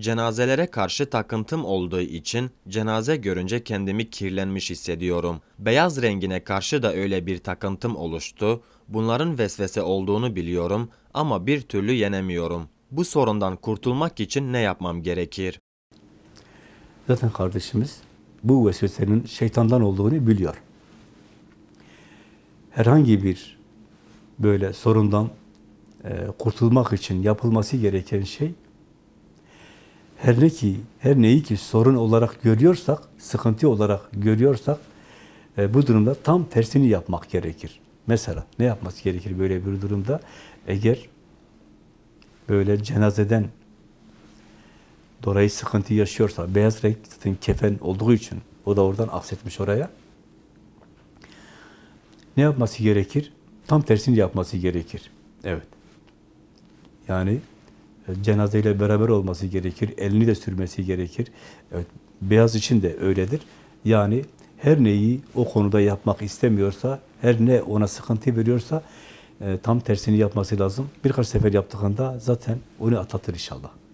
Cenazelere karşı takıntım olduğu için cenaze görünce kendimi kirlenmiş hissediyorum. Beyaz rengine karşı da öyle bir takıntım oluştu. Bunların vesvese olduğunu biliyorum ama bir türlü yenemiyorum. Bu sorundan kurtulmak için ne yapmam gerekir? Zaten kardeşimiz bu vesvesenin şeytandan olduğunu biliyor. Herhangi bir böyle sorundan e, kurtulmak için yapılması gereken şey her ne ki, her neyi ki sorun olarak görüyorsak, sıkıntı olarak görüyorsak, e, bu durumda tam tersini yapmak gerekir. Mesela ne yapması gerekir böyle bir durumda? Eğer böyle cenazeden dolayı sıkıntı yaşıyorsa, beyaz renk kefen olduğu için o da oradan aksetmiş oraya. Ne yapması gerekir? Tam tersini yapması gerekir. Evet. Yani cenazeyle beraber olması gerekir. Elini de sürmesi gerekir. Evet, beyaz için de öyledir. Yani her neyi o konuda yapmak istemiyorsa, her ne ona sıkıntı veriyorsa e, tam tersini yapması lazım. Birkaç sefer yaptığında zaten onu atlatır inşallah.